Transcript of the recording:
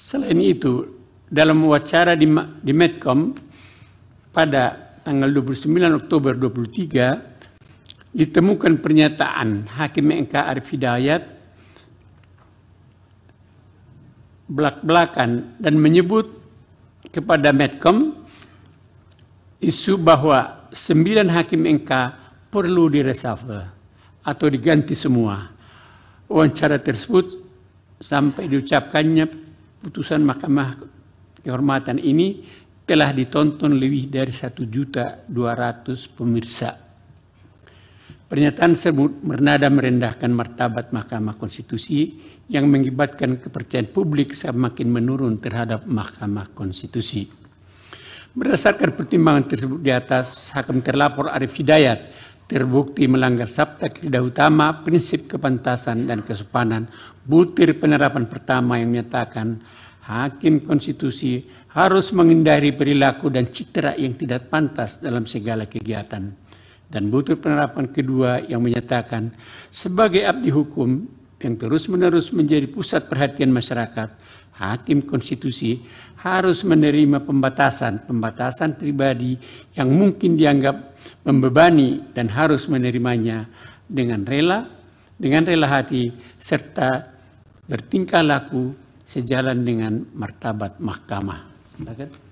Selain itu, dalam wawancara di, di Medcom pada tanggal 29 Oktober 23 ditemukan pernyataan Hakim MK Arif Hidayat belak-belakan dan menyebut kepada Medcom isu bahwa sembilan hakim MK perlu diresafel atau diganti semua. Wawancara tersebut sampai diucapkannya putusan Mahkamah Kehormatan ini telah ditonton lebih dari 1.200 pemirsa. Pernyataan tersebut bernada merendahkan martabat Mahkamah Konstitusi yang mengibatkan kepercayaan publik semakin menurun terhadap Mahkamah Konstitusi. Berdasarkan pertimbangan tersebut di atas, Hakim terlapor Arif Hidayat terbukti melanggar sabda kaidah utama prinsip kepantasan dan kesopanan butir penerapan pertama yang menyatakan hakim konstitusi harus menghindari perilaku dan citra yang tidak pantas dalam segala kegiatan dan butir penerapan kedua yang menyatakan sebagai abdi hukum yang terus-menerus menjadi pusat perhatian masyarakat, hakim konstitusi harus menerima pembatasan-pembatasan pribadi yang mungkin dianggap membebani dan harus menerimanya dengan rela, dengan rela hati, serta bertingkah laku sejalan dengan martabat mahkamah.